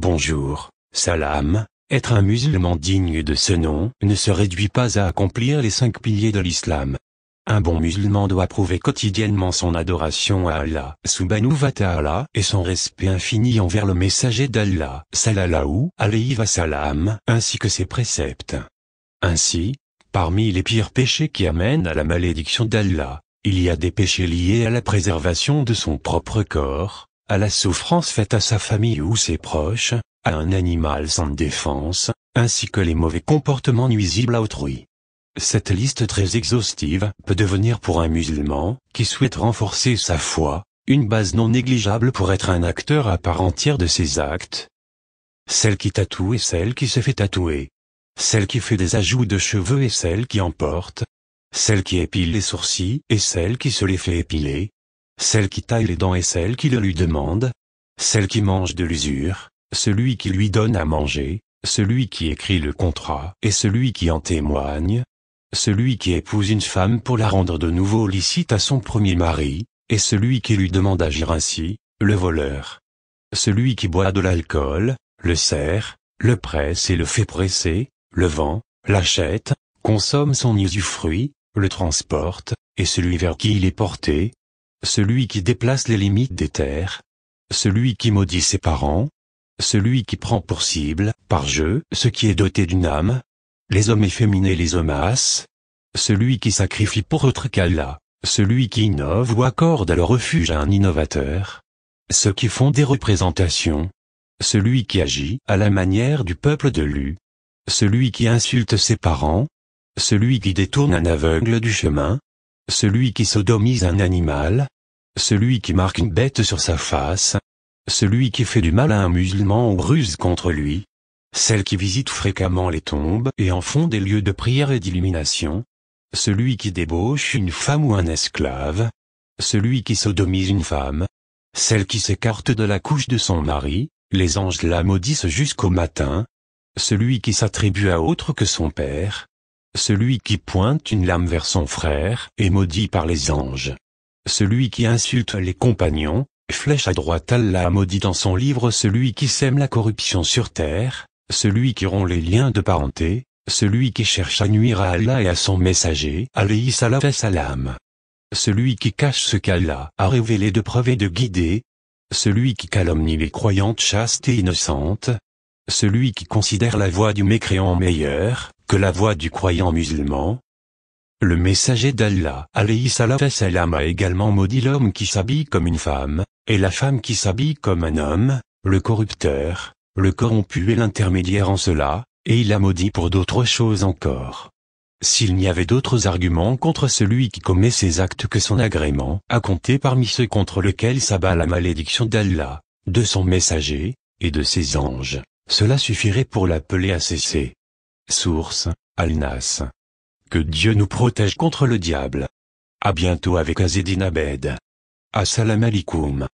Bonjour, salam, être un musulman digne de ce nom ne se réduit pas à accomplir les cinq piliers de l'islam. Un bon musulman doit prouver quotidiennement son adoration à Allah subhanahu wa ta'ala et son respect infini envers le messager d'Allah salallahu alayhi wa salam ainsi que ses préceptes. Ainsi, parmi les pires péchés qui amènent à la malédiction d'Allah, il y a des péchés liés à la préservation de son propre corps, à la souffrance faite à sa famille ou ses proches, à un animal sans défense, ainsi que les mauvais comportements nuisibles à autrui. Cette liste très exhaustive peut devenir pour un musulman, qui souhaite renforcer sa foi, une base non négligeable pour être un acteur à part entière de ses actes. Celle qui tatoue et celle qui se fait tatouer. Celle qui fait des ajouts de cheveux et celle qui en porte. Celle qui épile les sourcils et celle qui se les fait épiler celle qui taille les dents et celle qui le lui demande, celle qui mange de l'usure, celui qui lui donne à manger, celui qui écrit le contrat et celui qui en témoigne, celui qui épouse une femme pour la rendre de nouveau licite à son premier mari, et celui qui lui demande d'agir ainsi, le voleur. Celui qui boit de l'alcool, le serre, le presse et le fait presser, le vend, l'achète, consomme son usufruit, le transporte, et celui vers qui il est porté, celui qui déplace les limites des terres, celui qui maudit ses parents, celui qui prend pour cible, par jeu, ce qui est doté d'une âme, les hommes efféminés les les homas. celui qui sacrifie pour autre qu'Allah, celui qui innove ou accorde le refuge à un innovateur, ceux qui font des représentations, celui qui agit à la manière du peuple de Lu, celui qui insulte ses parents, celui qui détourne un aveugle du chemin, celui qui sodomise un animal, celui qui marque une bête sur sa face, celui qui fait du mal à un musulman ou ruse contre lui, celle qui visite fréquemment les tombes et en font des lieux de prière et d'illumination, celui qui débauche une femme ou un esclave, celui qui sodomise une femme, celle qui s'écarte de la couche de son mari, les anges la maudissent jusqu'au matin, celui qui s'attribue à autre que son père, celui qui pointe une lame vers son frère est maudit par les anges. Celui qui insulte les compagnons, flèche à droite Allah a maudit dans son livre celui qui sème la corruption sur terre, celui qui rompt les liens de parenté, celui qui cherche à nuire à Allah et à son messager, alayhi salam. Celui qui cache ce qu'Allah a révélé de preuve et de guider, celui qui calomnie les croyantes chastes et innocentes, celui qui considère la voix du mécréant meilleure, que la voix du croyant musulman. Le messager d'Allah alayhi a également maudit l'homme qui s'habille comme une femme, et la femme qui s'habille comme un homme, le corrupteur, le corrompu et l'intermédiaire en cela, et il a maudit pour d'autres choses encore. S'il n'y avait d'autres arguments contre celui qui commet ces actes que son agrément, à compter parmi ceux contre lesquels s'abat la malédiction d'Allah, de son messager, et de ses anges, cela suffirait pour l'appeler à cesser. Source, Alnas. Que Dieu nous protège contre le diable. À bientôt avec Azedine Abed. Assalam alaikum.